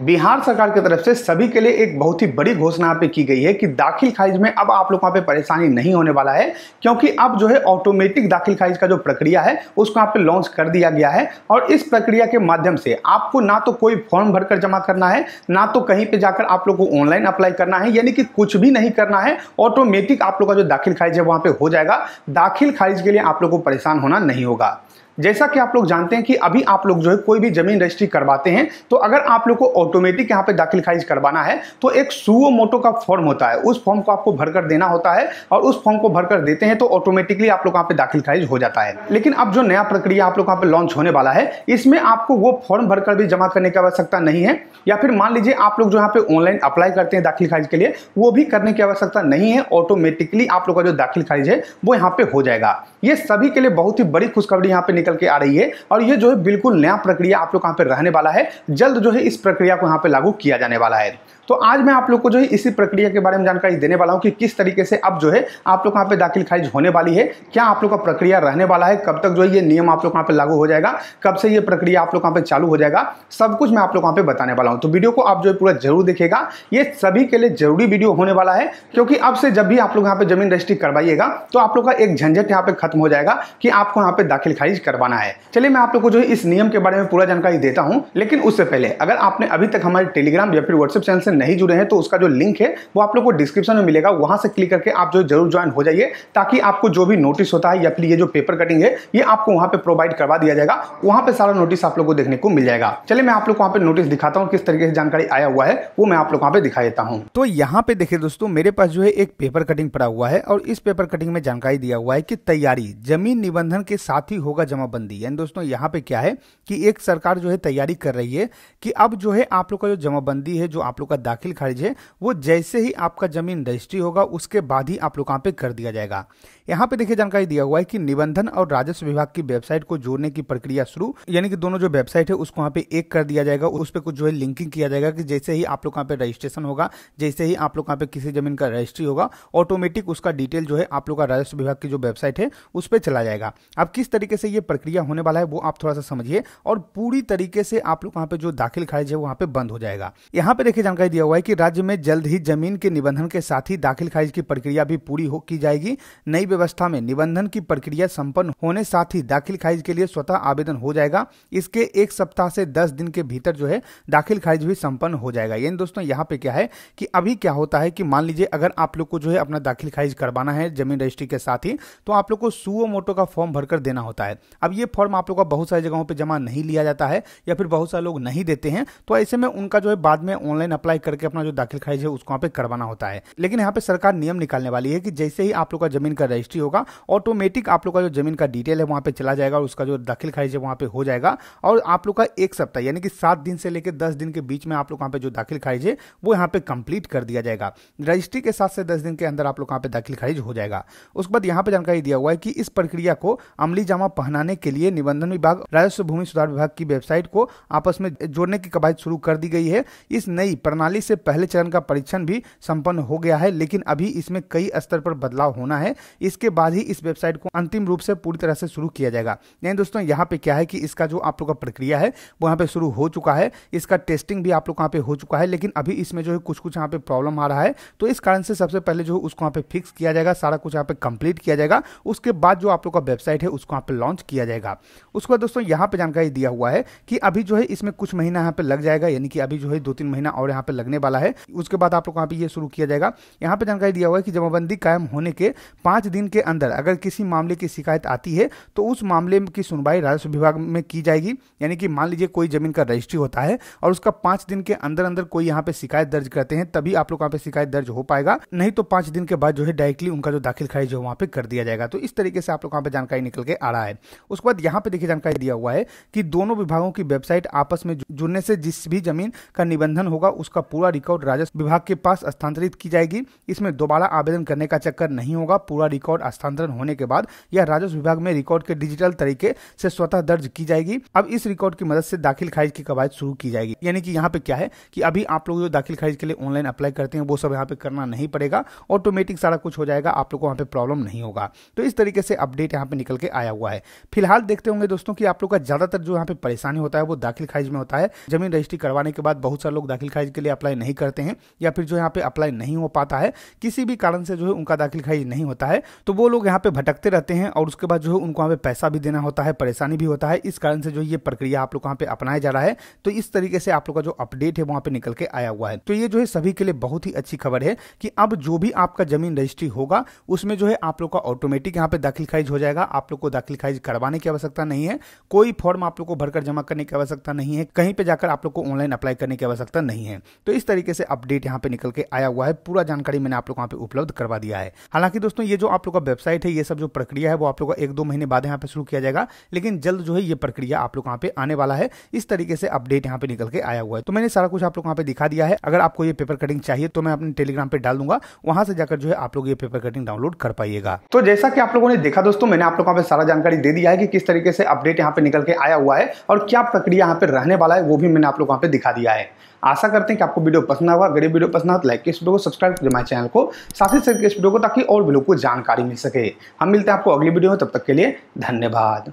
बिहार सरकार की तरफ से सभी के लिए एक बहुत ही बड़ी घोषणा यहाँ पे की गई है कि दाखिल खारिज में अब आप लोग वहाँ पे परेशानी नहीं होने वाला है क्योंकि अब जो है ऑटोमेटिक दाखिल खारिज का जो प्रक्रिया है उसको यहाँ पे लॉन्च कर दिया गया है और इस प्रक्रिया के माध्यम से आपको ना तो कोई फॉर्म भरकर जमा करना है ना तो कहीं पर जाकर आप लोग को ऑनलाइन अप्लाई करना है यानी कि कुछ भी नहीं करना है ऑटोमेटिक आप लोग का जो दाखिल खारिज है वहाँ पर हो जाएगा दाखिल खारिज के लिए आप लोग को परेशान होना नहीं होगा जैसा कि आप लोग जानते हैं कि अभी आप लोग जो है कोई भी जमीन रजिस्ट्री करवाते हैं तो अगर आप लोग को ऑटोमेटिक यहाँ पे दाखिल खारिज करवाना है तो एक सुओ मोटो का फॉर्म होता है उस फॉर्म को आपको भरकर देना होता है और उस फॉर्म को भरकर देते हैं तो ऑटोमेटिकली आप लोग यहाँ पे दाखिल खारिज हो जाता है लेकिन अब जो नया प्रक्रिया आप लोग यहाँ पे लॉन्च होने वाला है इसमें आपको वो फॉर्म भरकर भी जमा करने की आवश्यकता नहीं है या फिर मान लीजिए आप लोग जो यहाँ पे ऑनलाइन अप्लाई करते हैं दाखिल खारिज के लिए वो भी करने की आवश्यकता नहीं है ऑटोमेटिकली आप लोग का जो दाखिल खारिज है वो यहाँ पे हो जाएगा ये सभी के लिए बहुत ही बड़ी खुशखबरी यहाँ पे निकल निकल के आ रही है और ये जो है बिल्कुल नया प्रक्रिया आप लोग कहाँ पे रहने वाला है जल्द जो है इस प्रक्रिया को यहाँ पे लागू किया जाने वाला है तो आज मैं आप लोग को जो है इसी प्रक्रिया के बारे में जानकारी देने वाला हूँ कि किस तरीके से अब जो है आप लोग कहाँ पे दाखिल खारिज होने वाली है क्या आप लोग का प्रक्रिया रहने वाला है कब तक जो है ये नियम आप लोग कहाँ पे लागू हो जाएगा कब से ये प्रक्रिया आप लोग कहाँ पे चालू हो जाएगा सब कुछ मैं आप लोग कहाँ पे बताने वाला हूँ तो वीडियो को आप जो है पूरा जरूर देखेगा ये सभी के लिए जरूरी वीडियो होने वाला है क्योंकि अब से जब भी आप लोग यहाँ पे जमीन रजिस्ट्री करवाइएगा तो आप लोग का एक झंझट यहाँ पे खत्म हो जाएगा कि आपको यहाँ पे दाखिल खारिज करवाना है चलिए मैं आप लोग को जो है इस नियम के बारे में पूरा जानकारी देता हूँ लेकिन उससे पहले अगर आपने अभी तक हमारे टेलीग्राम या फिर व्हाट्सएप चैनल से नहीं जुड़े हैं तो उसका जो लिंक है वो आप लोग को डिस्क्रिप्शन में मिलेगा वहां से क्लिक करके आप जो जरूर ज्वाइन हो जाइए ताकि आपको जो भी नोटिस होता है या फिर ये जो पेपर कटिंग है ये आपको वहां पर प्रोवाइड करवा दिया जाएगा वहां पर सारा नोटिस आप लोग को देखने को मिल जाएगा चले मैं आप लोग वहां पर नोटिस दिखाता हूँ किस तरीके से जानकारी आया हुआ है वो मैं आप लोग वहां पर दिखा देता हूँ तो यहाँ पे देखिए दोस्तों मेरे पास जो है एक पेपर कटिंग पड़ा हुआ है और इस पेपर कटिंग में जानकारी दिया हुआ है की तैयारी जमीन निबंधन के साथ ही होगा जमाबंदी यानी दोस्तों यहाँ पे क्या है कि एक सरकार जो है तैयारी कर रही है कि अब जो है आप लोग का जो जमाबंदी है जो आप लोग का दाखिल खारिज है वो जैसे ही आपका जमीन रजिस्ट्री होगा उसके बाद ही आप लोग यहाँ पे कर दिया जाएगा यहाँ पे देखिए जानकारी दिया हुआ है कि निबंधन और राजस्व विभाग की वेबसाइट को जोड़ने की प्रक्रिया शुरू यानी कि दोनों जो वेबसाइट है उसको यहाँ पे एक कर दिया जाएगा उस पर कुछ जो है लिंकिंग किया जाएगा कि जैसे ही आप लोग यहाँ पे रजिस्ट्रेशन होगा जैसे ही आप लोग यहाँ पे किसी जमीन का रजिस्ट्री होगा ऑटोमेटिक उसका डिटेल जो है आप लोग का राजस्व विभाग की जो वेबसाइट है उस पर चला जाएगा अब किस तरीके से ये प्रक्रिया होने वाला है वो आप थोड़ा सा समझिए और पूरी तरीके से आप लोग वहाँ पे जो दाखिल खारिज है वहाँ पे बंद हो जाएगा यहाँ पे देखिए जानकारी दिया हुआ है कि राज्य में जल्द ही जमीन के निबंधन के साथ ही दाखिल खारिज की प्रक्रिया भी पूरी हो की जाएगी नई व्यवस्था में निबंधन की प्रक्रिया संपन्न होने साथ ही दाखिल खारिज के लिए स्वतः आवेदन हो जाएगा इसके एक सप्ताह से दस दिन के भीतर जो है दाखिल खारिज भी संपन्न हो जाएगा यानी दोस्तों यहाँ पे क्या है कि अभी क्या होता है कि मान लीजिए अगर आप लोग को जो है अपना दाखिल खारिज करवाना है जमीन रजिस्ट्री के साथ ही तो आप लोग को सुओ मोटो का फॉर्म भरकर देना होता है अब ये फॉर्म आप लोग का बहुत सारी जगहों पर जमा नहीं लिया जाता है या फिर बहुत सारे लोग नहीं देते हैं तो ऐसे में उनका जो है बाद में ऑनलाइन अप्लाई अप्लाई करके अपना जो दाखिल खारिज है उसको वहाँ पे करवाना होता है लेकिन यहाँ पे सरकार नियम निकालने वाली है कि जैसे ही आप लोग का जमीन का रजिस्ट्री होगा ऑटोमेटिक आप लोग का जो जमीन का डिटेल है वहाँ पे चला जाएगा और उसका जो दाखिल खारिज है वहाँ पे हो जाएगा और आप लोग का एक सप्ताह यानी कि सात दिन से लेकर दस दिन के बीच में आप लोग वहाँ पे जो दाखिल खारिज है वो यहाँ पे कंप्लीट कर दिया जाएगा रजिस्ट्री के साथ से दस दिन के अंदर आप लोग यहाँ पे दाखिल खारिज हो जाएगा उसके बाद यहाँ पे जानकारी दिया हुआ है कि इस प्रक्रिया को अमली जमा पहनाने के लिए निबंधन विभाग राजस्व भूमि सुधार विभाग की वेबसाइट को आपस में जोड़ने की कवायद शुरू कर दी गई है इस नई प्रणाली प्रणाली से पहले चरण का परीक्षण भी संपन्न हो गया है लेकिन अभी इसमें कई स्तर पर बदलाव होना है इसके बाद ही इस वेबसाइट को अंतिम रूप से पूरी तरह से शुरू किया जाएगा यानी दोस्तों यहाँ पे क्या है कि इसका जो आप लोग का प्रक्रिया है वो यहाँ पे शुरू हो चुका है इसका टेस्टिंग भी आप लोग यहाँ पे हो चुका है लेकिन अभी इसमें जो है कुछ कुछ यहाँ पे प्रॉब्लम आ रहा है तो इस कारण से सबसे पहले जो है उसको यहाँ पे फिक्स किया जाएगा सारा कुछ यहाँ पे कंप्लीट किया जाएगा उसके बाद जो आप लोग का वेबसाइट है उसको यहाँ पे लॉन्च किया जाएगा उसके बाद दोस्तों यहाँ पे जानकारी दिया हुआ है कि अभी जो है इसमें कुछ महीना यहाँ पे लग जाएगा यानी कि अभी जो है दो तीन महीना और यहाँ पे लगने वाला है उसके बाद आप लोग यहाँ पर ये शुरू किया जाएगा यहाँ पर जानकारी दिया हुआ है कि जमाबंदी कायम होने के पाँच दिन के अंदर अगर किसी मामले की शिकायत आती है तो उस मामले की सुनवाई राजस्व विभाग में की जाएगी यानी कि मान लीजिए कोई जमीन का रजिस्ट्री होता है और उसका पाँच दिन के अंदर अंदर कोई यहाँ पर शिकायत दर्ज करते हैं तभी आप लोग यहाँ पर शिकायत दर्ज हो पाएगा नहीं तो पाँच दिन के बाद जो है डायरेक्टली उनका जो दाखिल खारिज है वहाँ पर कर दिया जाएगा तो इस तरीके से आप लोग यहाँ पर जानकारी निकल के आ रहा है उसके बाद यहाँ पर देखिए जानकारी दिया हुआ है कि दोनों विभागों की वेबसाइट आपस में जुड़ने से जिस भी जमीन का निबंधन होगा उसका पूरा रिकॉर्ड राजस्व विभाग के पास स्थानांतरित की जाएगी इसमें दोबारा आवेदन करने का चक्कर नहीं होगा पूरा रिकॉर्ड स्थानांतरण होने के बाद यह राजस्व विभाग में रिकॉर्ड के डिजिटल तरीके से स्वतः दर्ज की जाएगी अब इस रिकॉर्ड की मदद से दाखिल खारिज की कवायद शुरू की जाएगी यानी कि यहाँ पे क्या है कि अभी आप लोग जो दाखिल खारिज के लिए ऑनलाइन अप्लाई करते हैं वो सब यहाँ पे करना नहीं पड़ेगा ऑटोमेटिक सारा कुछ हो जाएगा आप लोग को यहाँ पे प्रॉब्लम नहीं होगा तो इस तरीके से अपडेट यहाँ पे निकल के आया हुआ है फिलहाल देखते होंगे दोस्तों की आप लोग का ज्यादातर जो यहाँ पे परेशानी होता है वो दाखिल खारिज में होता है जमीन रजिस्ट्री करवाने के बाद बहुत सारे लोग दाखिल खारिज के लिए अप्लाई नहीं करते हैं या फिर जो यहाँ पे अप्लाई नहीं हो पाता है किसी भी कारण से जो है उनका दाखिल खाई नहीं होता है तो वो लोग यहाँ पे भटकते रहते हैं और उसके बाद जो है उनको वहाँ पे पैसा भी देना होता है परेशानी भी होता है इस कारण से जो ये प्रक्रिया आप लोग वहाँ पे अपनाया जा रहा है तो इस तरीके से आप लोग का जो अपडेट है वहाँ पे निकल के आया हुआ है तो ये जो है सभी के लिए बहुत ही अच्छी खबर है कि अब जो भी आपका जमीन रजिस्ट्री होगा उसमें जो है आप लोग का ऑटोमेटिक यहाँ पे दाखिल खारिज हो जाएगा आप लोग को दाखिल खारिज करवाने की आवश्यकता नहीं है कोई फॉर्म आप लोग को भरकर जमा करने की आवश्यकता नहीं है कहीं पे जाकर आप लोग को ऑनलाइन अप्लाई करने की आवश्यकता नहीं है तो इस तरीके से अपडेट यहाँ पे निकल के आया हुआ है पूरा जानकारी मैंने आप लोग यहाँ पे उपलब्ध करवा दिया है हालांकि दोस्तों ये जो आप लोग का वेबसाइट है ये सब जो प्रक्रिया है वो आप लोग का एक दो महीने बाद यहाँ पे शुरू किया जाएगा लेकिन जल्द जो है ये प्रक्रिया आप लोग यहाँ पे आने वाला है इस तरीके से अपडेट यहाँ पे निकल के आया हुआ है तो मैंने सारा कुछ आप लोग यहाँ पे दिखा दिया है अगर आपको ये पेपर कटिंग चाहिए तो मैं अपने टेलीग्राम पे डाल दूंगा वहां से जाकर जो है आप लोग ये पेपर कटिंग डाउनलोड कर पाइएगा तो जैसा कि आप लोगों ने देखा दोस्तों मैंने आप लोग यहाँ पे सारा जानकारी दे दिया है कि किस तरीके से अपडेट यहाँ पे निकल के आया हुआ है और क्या प्रक्रिया यहाँ पे रहने वाला है वो भी मैंने आप लोग यहाँ पे दिखा दिया है आशा करते हैं कि आप आपको वीडियो पसंद हुआ अगर वीडियो पसंद आए तो लाइक इस वीडियो को सब्सक्राइब करें हमारे चैनल को साथ ही साथ इस वीडियो को ताकि और भी लोग को जानकारी मिल सके हम मिलते हैं आपको अगली वीडियो में तब तक के लिए धन्यवाद